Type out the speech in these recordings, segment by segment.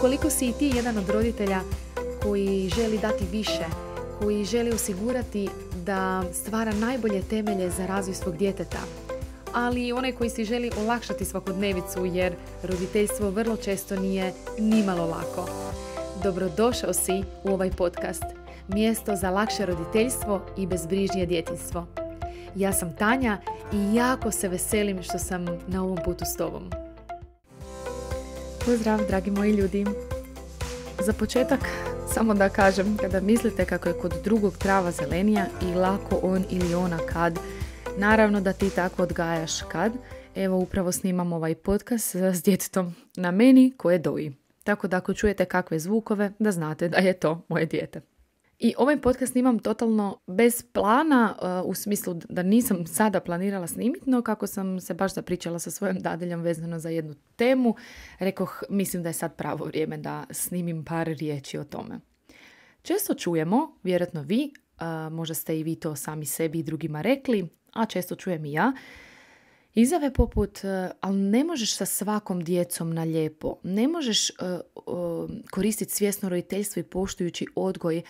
Koliko si i ti jedan od roditelja koji želi dati više, koji želi osigurati da stvara najbolje temelje za razvoj svog djeteta, ali i onaj koji si želi olakšati svakodnevicu jer roditeljstvo vrlo često nije nimalo lako. Dobrodošao si u ovaj podcast, mjesto za lakše roditeljstvo i bezbrižnije djetinstvo. Ja sam Tanja i jako se veselim što sam na ovom putu s tobom. Pozdrav dragi moji ljudi! Za početak samo da kažem, kada mislite kako je kod drugog trava zelenija i lako on ili ona kad, naravno da ti tako odgajaš kad, evo upravo snimam ovaj podcast s djetetom na meni koje doji. Tako da ako čujete kakve zvukove, da znate da je to moje dijete. I ovaj podcast snimam totalno bez plana, uh, u smislu da nisam sada planirala snimiti, no kako sam se baš zapričala sa svojom dadeljom vezano za jednu temu, rekoh mislim da je sad pravo vrijeme da snimim par riječi o tome. Često čujemo, vjerojatno vi, uh, možda ste i vi to sami sebi i drugima rekli, a često čujem i ja, Izave poput, uh, ali ne možeš sa svakom djecom na lijepo, ne možeš koristiti svjesno roditeljstvo i poštujući odgoj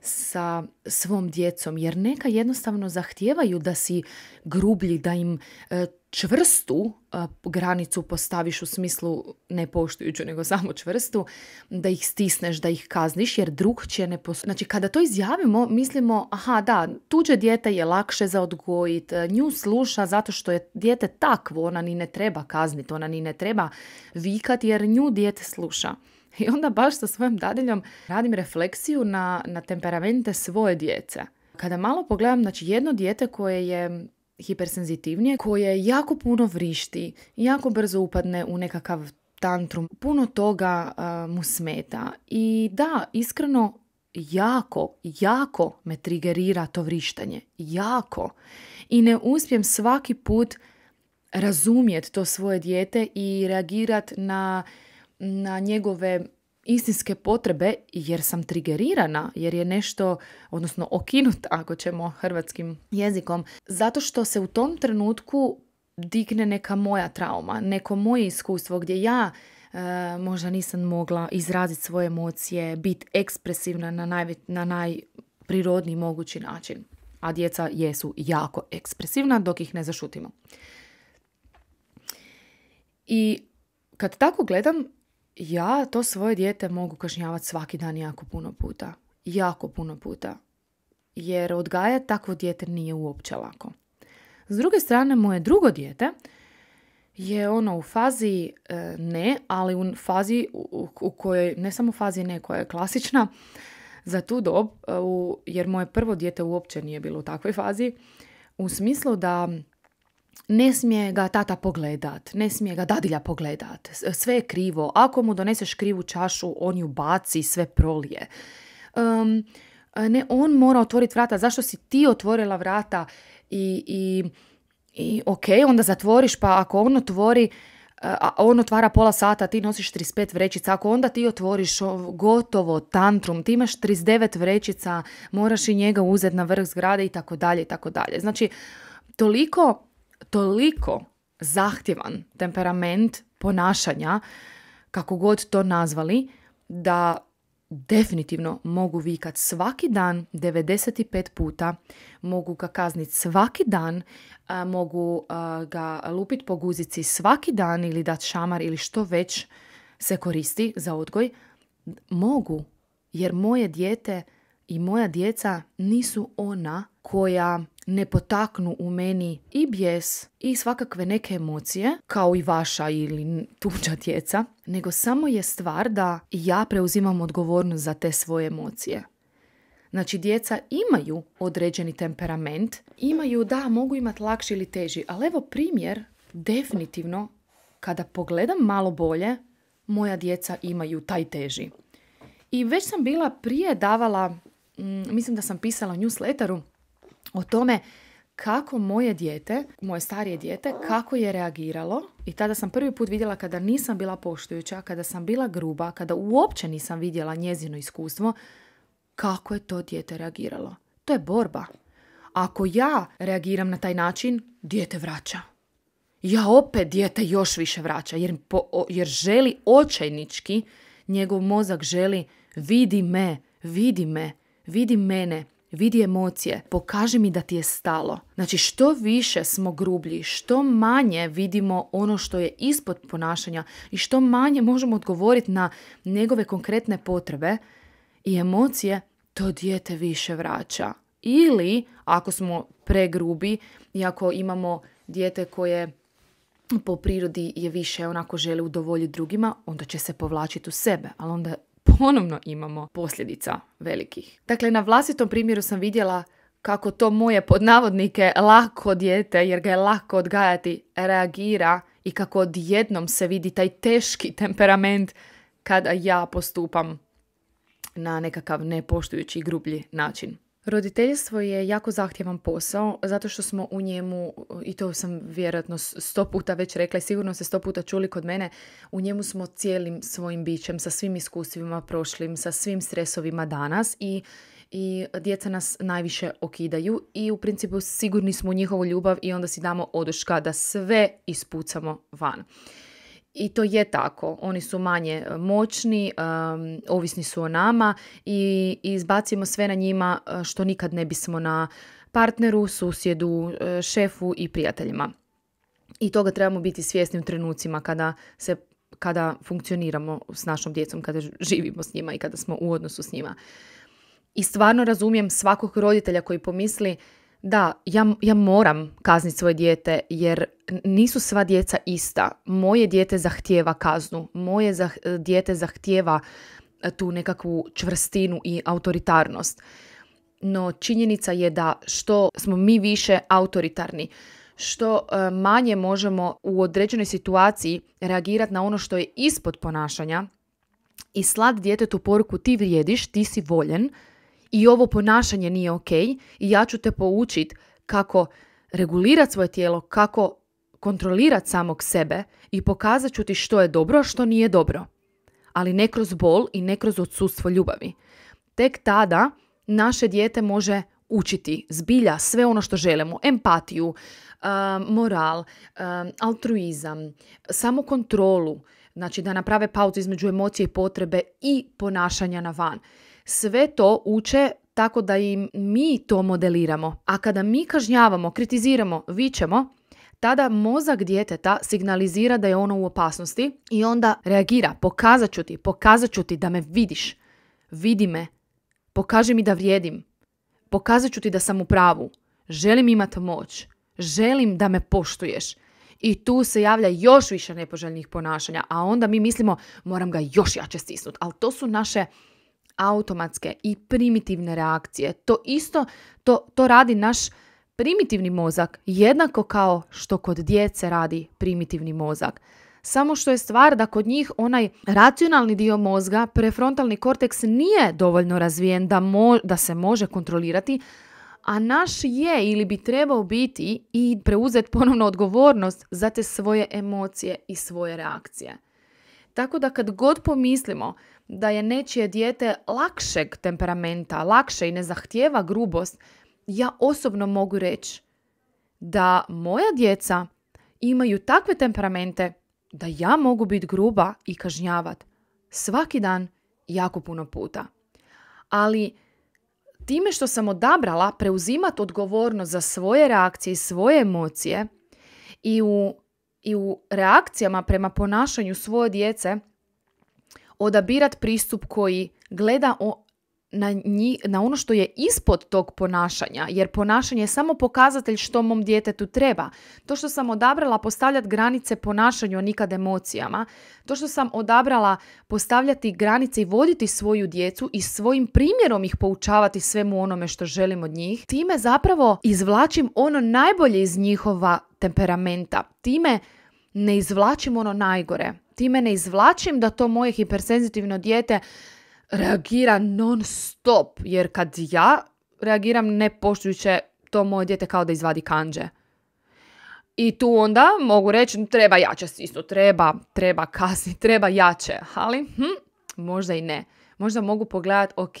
sa svom djecom jer neka jednostavno zahtijevaju da si grublji, da im e, čvrstu e, granicu postaviš u smislu ne poštujuću nego samo čvrstu, da ih stisneš, da ih kazniš jer drug će ne Znači kada to izjavimo mislimo aha da tuđe dijete je lakše za odgojit, e, nju sluša zato što je dijete takvo, ona ni ne treba kazniti, ona ni ne treba vikati, jer nju dijete sluša. I onda baš sa svojom dadiljom radim refleksiju na, na temperamente svoje djece. Kada malo pogledam, znači jedno dijete koje je hipersenzitivnije, koje jako puno vrišti, jako brzo upadne u nekakav tantrum, puno toga mu smeta. I da, iskreno, jako, jako me trigerira to vrištanje. Jako. I ne uspijem svaki put razumjeti to svoje dijete i reagirat na na njegove istinske potrebe jer sam trigerirana, jer je nešto, odnosno okinut ako ćemo hrvatskim jezikom, zato što se u tom trenutku digne neka moja trauma, neko moje iskustvo gdje ja e, možda nisam mogla izraziti svoje emocije, biti ekspresivna na, naj, na najprirodniji mogući način. A djeca jesu jako ekspresivna dok ih ne zašutimo. I kad tako gledam, ja to svoje dijete mogu kažnjavati svaki dan jako puno puta. Jako puno puta. Jer odgajati takvo dijete nije uopće lako. S druge strane, moje drugo dijete je ono u fazi e, ne, ali u fazi u kojoj, ne samo fazi ne, koja je klasična za tu dob, e, jer moje prvo dijete uopće nije bilo u takvoj fazi, u smislu da ne smije ga tata pogledat, ne smije ga dadilja pogledat, sve je krivo. Ako mu doneseš krivu čašu, on ju baci, sve prolije. ne, on mora otvoriti vrata. Zašto si ti otvorila vrata i, i, i ok, onda zatvoriš, pa ako on otvori, a on otvara pola sata, ti nosiš 35 vrećica, ako onda ti otvoriš gotovo tantrum, ti imaš 39 vrećica, moraš i njega uzeti na vrh zgrade i tako dalje i tako dalje. Znači, toliko toliko zahtjevan temperament ponašanja, kako god to nazvali, da definitivno mogu vikat svaki dan 95 puta, mogu ga kazniti svaki dan, mogu ga lupit po guzici svaki dan ili dat šamar ili što već se koristi za odgoj. Mogu, jer moje dijete i moja djeca nisu ona koja ne potaknu u meni i bijes i svakakve neke emocije, kao i vaša ili tuđa djeca, nego samo je stvar da ja preuzimam odgovornost za te svoje emocije. Znači, djeca imaju određeni temperament, imaju, da, mogu imati lakši ili teži, ali evo primjer, definitivno, kada pogledam malo bolje, moja djeca imaju taj teži. I već sam bila prije davala, mm, mislim da sam pisala newsletteru, o tome kako moje dijete, moje starije dijete, kako je reagiralo i tada sam prvi put vidjela kada nisam bila poštujuća, kada sam bila gruba, kada uopće nisam vidjela njezino iskustvo, kako je to dijete reagiralo. To je borba. Ako ja reagiram na taj način, dijete vraća. Ja opet dijete još više vraća jer, po, jer želi očajnički, njegov mozak želi vidi me, vidi me, vidi mene, vidi emocije, pokaži mi da ti je stalo. Znači što više smo grublji, što manje vidimo ono što je ispod ponašanja i što manje možemo odgovoriti na njegove konkretne potrebe i emocije, to dijete više vraća. Ili ako smo pregrubi i ako imamo dijete koje po prirodi je više onako želi udovoljiti drugima, onda će se povlačiti u sebe, ali onda ponovno imamo posljedica velikih. Dakle, na vlastitom primjeru sam vidjela kako to moje podnavodnike lako dijete, jer ga je lako odgajati, reagira i kako odjednom se vidi taj teški temperament kada ja postupam na nekakav nepoštujući grublji način. Roditeljstvo je jako zahtjevan posao zato što smo u njemu, i to sam vjerojatno sto puta već rekla i sigurno se sto puta čuli kod mene, u njemu smo cijelim svojim bićem, sa svim iskustvima prošlim, sa svim stresovima danas i i djeca nas najviše okidaju i u principu sigurni smo u njihovu ljubav i onda si damo oduška da sve ispucamo van i to je tako. Oni su manje e, moćni, um, ovisni su o nama i, izbacimo sve na njima e, što nikad ne bismo na partneru, susjedu, šefu i prijateljima. I toga trebamo biti svjesni u trenucima kada se kada funkcioniramo s našom djecom, kada živimo s njima i kada smo u odnosu s njima. I stvarno razumijem svakog roditelja koji pomisli da, ja, ja moram kazniti svoje dijete jer nisu sva djeca ista. Moje dijete zahtijeva kaznu, moje zah, e, dijete zahtijeva e, tu nekakvu čvrstinu i autoritarnost. No činjenica je da što smo mi više autoritarni, što e, manje možemo u određenoj situaciji reagirati na ono što je ispod ponašanja i slat djetetu poruku ti vrijediš, ti si voljen, i ovo ponašanje nije ok i ja ću te poučit kako regulirati svoje tijelo, kako kontrolirati samog sebe i pokazat ću ti što je dobro, a što nije dobro. Ali ne kroz bol i ne kroz odsustvo ljubavi. Tek tada naše dijete može učiti zbilja sve ono što želimo, empatiju, moral, altruizam, samokontrolu, znači da naprave pauzu između emocije i potrebe i ponašanja na van sve to uče tako da i mi to modeliramo. A kada mi kažnjavamo, kritiziramo, vićemo, tada mozak djeteta signalizira da je ono u opasnosti i onda reagira, pokazat ću ti, pokazat ću ti da me vidiš, vidi me, pokaži mi da vrijedim, pokazat ću ti da sam u pravu, želim imati moć, želim da me poštuješ. I tu se javlja još više nepoželjnih ponašanja, a onda mi mislimo moram ga još jače stisnuti, ali to su naše automatske i primitivne reakcije. To isto, to, to radi naš primitivni mozak, jednako kao što kod djece radi primitivni mozak. Samo što je stvar da kod njih onaj racionalni dio mozga, prefrontalni korteks nije dovoljno razvijen da, da se može kontrolirati, a naš je ili bi trebao biti i preuzeti ponovno odgovornost za te svoje emocije i svoje reakcije. Tako da kad god pomislimo da je nečije dijete lakšeg temperamenta, lakše i ne zahtjeva grubost, ja osobno mogu reći da moja djeca imaju takve temperamente da ja mogu biti gruba i kažnjavat svaki dan jako puno puta. Ali time što sam odabrala preuzimati odgovornost za svoje reakcije i svoje emocije i u, i u reakcijama prema ponašanju svoje djece – odabirat pristup koji gleda na, na ono što je ispod tog ponašanja, jer ponašanje je samo pokazatelj što mom djetetu treba. To što sam odabrala postavljati granice ponašanju, a nikad emocijama, to što sam odabrala postavljati granice i voditi svoju djecu i svojim primjerom ih poučavati svemu onome što želim od njih, time zapravo izvlačim ono najbolje iz njihova temperamenta. Time ne izvlačim ono najgore time ne izvlačim da to moje hipersenzitivno dijete reagira non stop. Jer kad ja reagiram ne poštujuće to moje dijete kao da izvadi kanđe. I tu onda mogu reći treba jače isto, treba, treba kasnije, treba jače. Ali hm, možda i ne. Možda mogu pogledati, ok,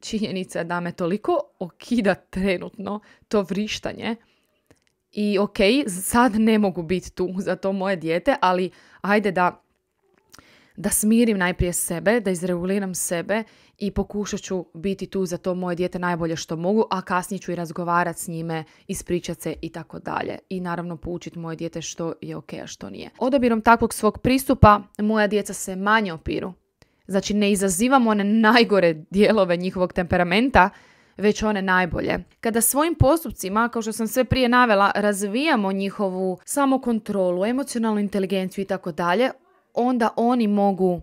činjenica da me toliko okida trenutno to vrištanje i ok, sad ne mogu biti tu za to moje dijete, ali ajde da, da smirim najprije sebe, da izreguliram sebe i pokušat ću biti tu za to moje dijete najbolje što mogu, a kasnije ću i razgovarati s njime, ispričat se i tako dalje. I naravno poučiti moje dijete što je ok, a što nije. Odabirom takvog svog pristupa moja djeca se manje opiru. Znači ne izazivamo one najgore dijelove njihovog temperamenta, već one najbolje. Kada svojim postupcima, kao što sam sve prije navela, razvijamo njihovu samokontrolu, emocionalnu inteligenciju i tako dalje, onda oni mogu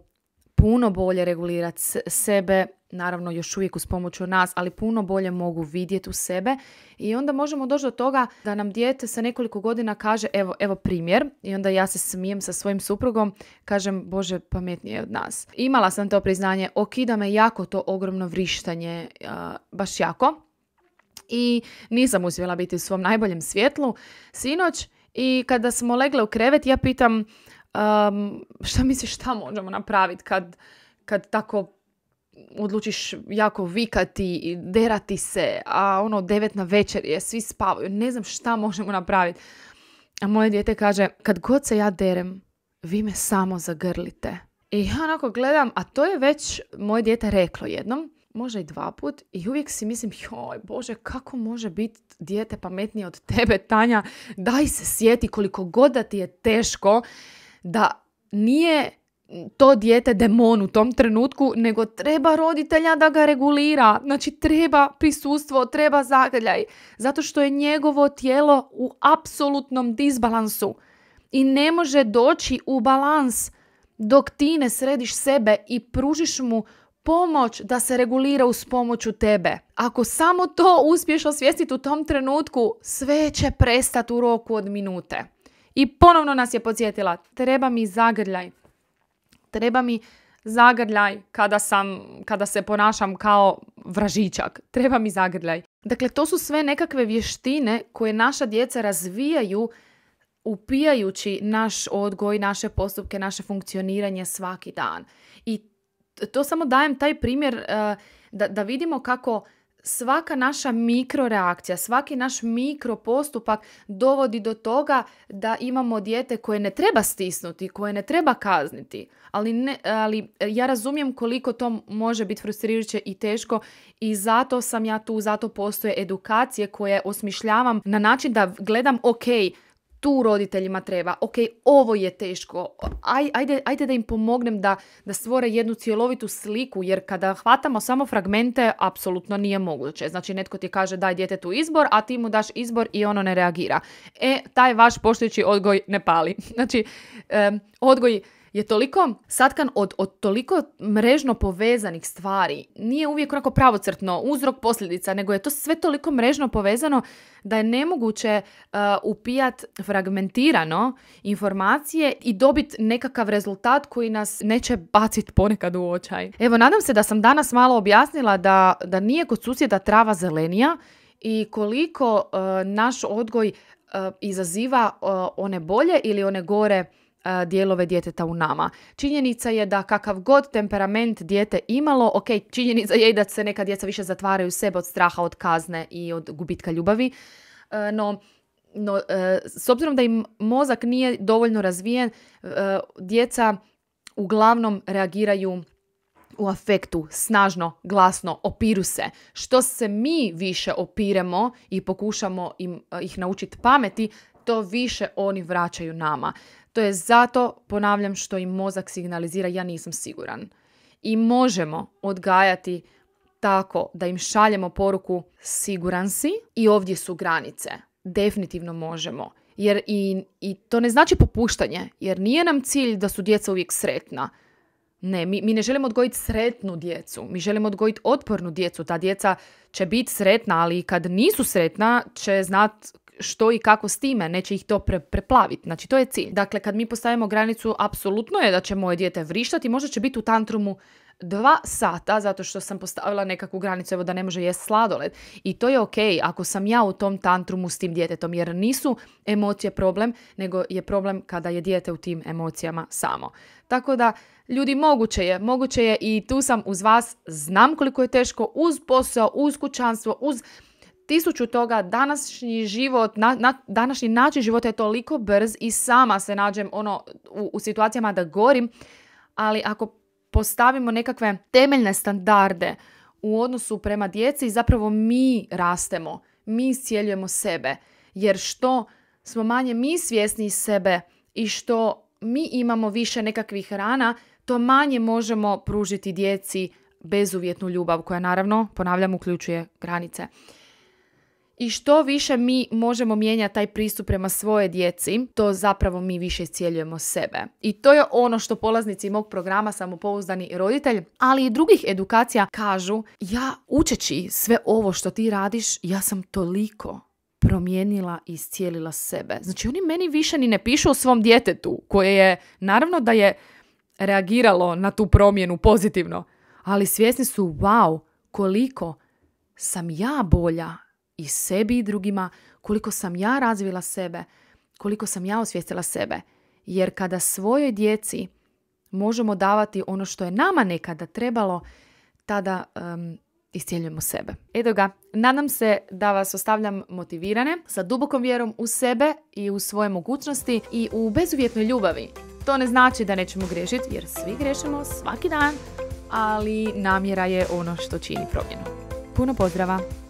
puno bolje regulirati sebe, naravno još uvijek uz pomoć nas, ali puno bolje mogu vidjeti u sebe i onda možemo doći do toga da nam dijete sa nekoliko godina kaže evo, evo primjer i onda ja se smijem sa svojim suprugom, kažem Bože pametnije od nas. Imala sam to priznanje, okida me jako to ogromno vrištanje, baš jako i nisam uspjela biti u svom najboljem svjetlu sinoć i kada smo legle u krevet ja pitam šta misliš šta možemo napraviti kad, kad tako odlučiš jako vikati i derati se, a ono devet na večer je, svi spavaju, ne znam šta možemo napraviti. A moje dijete kaže, kad god se ja derem, vi me samo zagrlite. I ja onako gledam, a to je već moje dijete reklo jednom, možda i dva put, i uvijek si mislim, joj Bože, kako može biti dijete pametnije od tebe, Tanja, daj se sjeti koliko god da ti je teško da nije to dijete demon u tom trenutku, nego treba roditelja da ga regulira. Znači treba prisustvo, treba zagrljaj. Zato što je njegovo tijelo u apsolutnom disbalansu. I ne može doći u balans dok ti ne središ sebe i pružiš mu pomoć da se regulira uz pomoću tebe. Ako samo to uspiješ osvijestiti u tom trenutku, sve će prestati u roku od minute. I ponovno nas je podsjetila, treba mi zagrljaj, treba mi zagrljaj kada, sam, kada se ponašam kao vražičak. Treba mi zagrljaj. Dakle, to su sve nekakve vještine koje naša djeca razvijaju upijajući naš odgoj, naše postupke, naše funkcioniranje svaki dan. I to samo dajem taj primjer eh, da, da vidimo kako svaka naša mikroreakcija, svaki naš mikro postupak dovodi do toga da imamo dijete koje ne treba stisnuti, koje ne treba kazniti. Ali, ne, ali e, ja razumijem koliko to može biti frustrirajuće i teško i zato sam ja tu, zato postoje edukacije koje osmišljavam na način da gledam ok, tu roditeljima treba, ok, ovo je teško, Aj, ajde, da im pomognem da, da stvore jednu cjelovitu sliku, jer kada hvatamo samo fragmente, apsolutno nije moguće. Znači, netko ti kaže daj djetetu izbor, a ti mu daš izbor i ono ne reagira. E, taj vaš poštujući odgoj ne pali. Znači, odgoj je toliko satkan od, od toliko mrežno povezanih stvari. Nije uvijek onako pravocrtno uzrok posljedica, nego je to sve toliko mrežno povezano da je nemoguće uh, upijat fragmentirano informacije i dobit nekakav rezultat koji nas neće baciti ponekad u očaj. Evo, nadam se da sam danas malo objasnila da, da nije kod susjeda trava zelenija i koliko uh, naš odgoj uh, izaziva uh, one bolje ili one gore dijelove djeteta u nama. Činjenica je da kakav god temperament dijete imalo, ok, činjenica je i da se neka djeca više zatvaraju sebe od straha, od kazne i od gubitka ljubavi, e, no no, e, s obzirom da im mozak nije dovoljno razvijen, e, djeca uglavnom reagiraju u afektu, snažno, glasno, opiru se. Što se mi više opiremo i pokušamo im, ih naučiti pameti, to više oni vraćaju nama. To je zato, ponavljam, što im mozak signalizira ja nisam siguran. I možemo odgajati tako da im šaljemo poruku siguran si i ovdje su granice. Definitivno možemo. Jer i, i to ne znači popuštanje, jer nije nam cilj da su djeca uvijek sretna. Ne, mi, ne želimo odgojiti sretnu djecu, mi želimo odgojiti otpornu djecu. Ta djeca će biti sretna, ali kad nisu sretna će znat što i kako s time, neće ih to pre, preplaviti. Znači, to je cilj. Dakle, kad mi postavimo granicu, apsolutno je da će moje dijete vrištati, možda će biti u tantrumu dva sata zato što sam postavila nekakvu granicu evo da ne može jesti sladoled i to je ok ako sam ja u tom tantrumu s tim djetetom jer nisu emocije problem nego je problem kada je dijete u tim emocijama samo tako da ljudi moguće je moguće je i tu sam uz vas znam koliko je teško uz posao uz kućanstvo uz tisuću toga današnji život, na, današnji način života je toliko brz i sama se nađem ono u, situacijama da gorim, ali ako postavimo nekakve temeljne standarde u odnosu prema djeci, zapravo mi rastemo, mi iscijeljujemo sebe. Jer što smo manje mi svjesni sebe i što mi imamo više nekakvih rana, to manje možemo pružiti djeci bezuvjetnu ljubav koja naravno, ponavljam, uključuje granice i što više mi možemo mijenjati taj pristup prema svoje djeci, to zapravo mi više iscijeljujemo sebe. I to je ono što polaznici mog programa Samopouzdani roditelj, ali i drugih edukacija kažu ja učeći sve ovo što ti radiš, ja sam toliko promijenila i iscijelila sebe. Znači oni meni više ni ne pišu o svom djetetu koje je, naravno da je reagiralo na tu promjenu pozitivno, ali svjesni su wow koliko sam ja bolja i sebi i drugima, koliko sam ja razvila sebe, koliko sam ja osvijestila sebe. Jer kada svojoj djeci možemo davati ono što je nama nekada trebalo, tada um, iscijeljujemo sebe. Eto ga, nadam se da vas ostavljam motivirane, sa dubokom vjerom u sebe i u svoje mogućnosti i u bezuvjetnoj ljubavi. To ne znači da nećemo grešiti, jer svi grešimo svaki dan, ali namjera je ono što čini promjenu. Puno pozdrava!